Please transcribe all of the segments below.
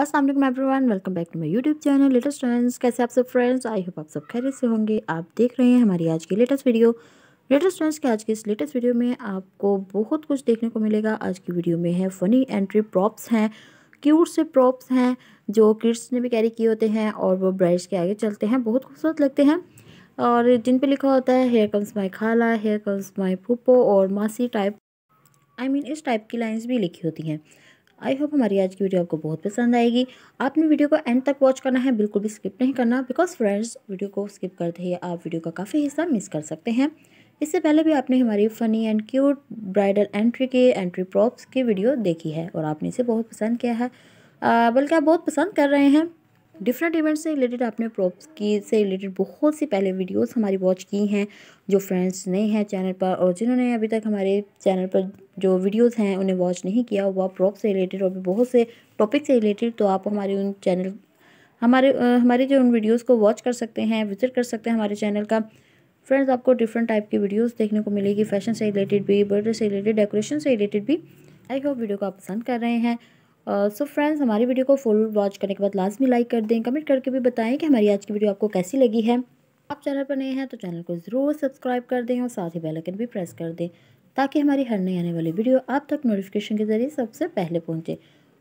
Aslam everyone welcome back to my YouTube channel latest friends कैसे आप सब फ्रेंड्स आई होप आप सब खैरियत से होंगे आप देख रहे हैं हमारी आज की लेटेस्ट वीडियो लेटेस्ट फ्रेंड्स के आज के इस लेटेस्ट वीडियो में आपको बहुत कुछ देखने को मिलेगा आज की वीडियो में है फ़नी एंट्री प्रॉप्स हैं क्यूट से प्रॉप्स हैं जो किड्स ने भी कैरी किए होते हैं और वो ब्राइड्स के आगे चलते हैं बहुत खूबसूरत लगते हैं और जिन पर लिखा होता है हेयर कम्स माई खाला हेयर कम्स माई पुप्पो और मासी type I I mean mean, इस टाइप की लाइन्स भी लिखी होती हैं आई होप हमारी आज की वीडियो आपको बहुत पसंद आएगी आपने वीडियो को एंड तक वॉच करना है बिल्कुल भी स्किप नहीं करना बिकॉज फ्रेंड्स वीडियो को स्किप करते ही आप वीडियो का काफ़ी हिस्सा मिस कर सकते हैं इससे पहले भी आपने हमारी funny and cute bridal entry के एंट्री प्रॉप्स की वीडियो देखी है और आपने इसे बहुत पसंद किया है बल्कि आप बहुत पसंद कर रहे हैं डिफरेंट इवेंट्स से रिलेटेड आपने प्रॉप्स की से रिलेटेड बहुत सी पहले वीडियोस हमारी वॉच की हैं जो फ्रेंड्स नए हैं चैनल पर और जिन्होंने अभी तक हमारे चैनल पर जो वीडियोस हैं उन्हें वॉच नहीं किया हुआ प्रॉप से रिलेटेड और भी बहुत से टॉपिक से रिलेटेड तो आप हमारे उन चैनल हमारे हमारे जो उन वीडियोज़ को वॉच कर सकते हैं विजिट कर सकते हैं हमारे चैनल का फ्रेंड्स आपको डिफरेंट टाइप की वीडियोज़ देखने को मिलेगी फैशन से रिलेटेड भी बर्थडे से रिलेटेड डेकोरेशन से रिलेटेड भी आई होप वीडियो को आप पसंद कर रहे हैं सो uh, फ्रेंड्स so हमारी वीडियो को फुल वॉच करने के बाद लास्ट में लाइक कर दें कमेंट करके भी बताएं कि हमारी आज की वीडियो आपको कैसी लगी है आप चैनल पर नए हैं तो चैनल को ज़रूर सब्सक्राइब कर दें और साथ ही बेल आइकन भी प्रेस कर दें ताकि हमारी हर नई आने वाली वीडियो आप तक नोटिफिकेशन के ज़रिए सबसे पहले पहुँचे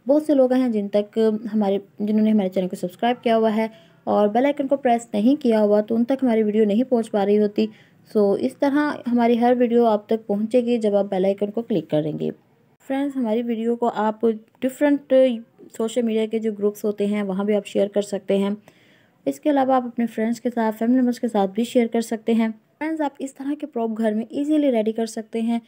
बहुत से लोग हैं जिन तक हमारे जिन्होंने हमारे चैनल को सब्सक्राइब किया हुआ है और बेल आइकन को प्रेस नहीं किया हुआ तो उन तक हमारी वीडियो नहीं पहुंच पा रही होती सो इस तरह हमारी हर वीडियो आप तक पहुंचेगी जब आप बेल आइकन को क्लिक करेंगे फ्रेंड्स हमारी वीडियो को आप डिफरेंट सोशल मीडिया के जो ग्रुप्स होते हैं वहाँ भी आप शेयर कर सकते हैं इसके अलावा आप अपने फ्रेंड्स के साथ फैमिली मेम्बर्स के साथ भी शेयर कर सकते हैं फ्रेंड्स आप इस तरह के प्रॉप घर में इजीली रेडी कर सकते हैं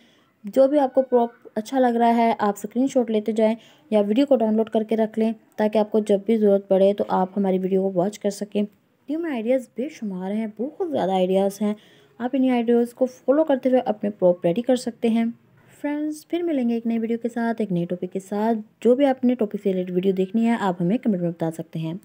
जो भी आपको प्रॉप अच्छा लग रहा है आप स्क्रीनशॉट लेते जाएं या वीडियो को डाउनलोड करके रख लें ताकि आपको जब भी ज़रूरत पड़े तो आप हमारी वीडियो को वॉच कर सकें वीडियो में आइडियाज़ बेशुमार हैं बहुत ज़्यादा आइडियाज़ हैं आप इन्हीं आइडियाज़ को फॉलो करते हुए अपने प्रॉप रेडी कर सकते हैं फ्रेंड्स फिर मिलेंगे एक नई वीडियो के साथ एक नए टॉपिक के साथ जो भी आपने टॉपिक से रिलेटेड वीडियो देखनी है आप हमें कमेंट में बता सकते हैं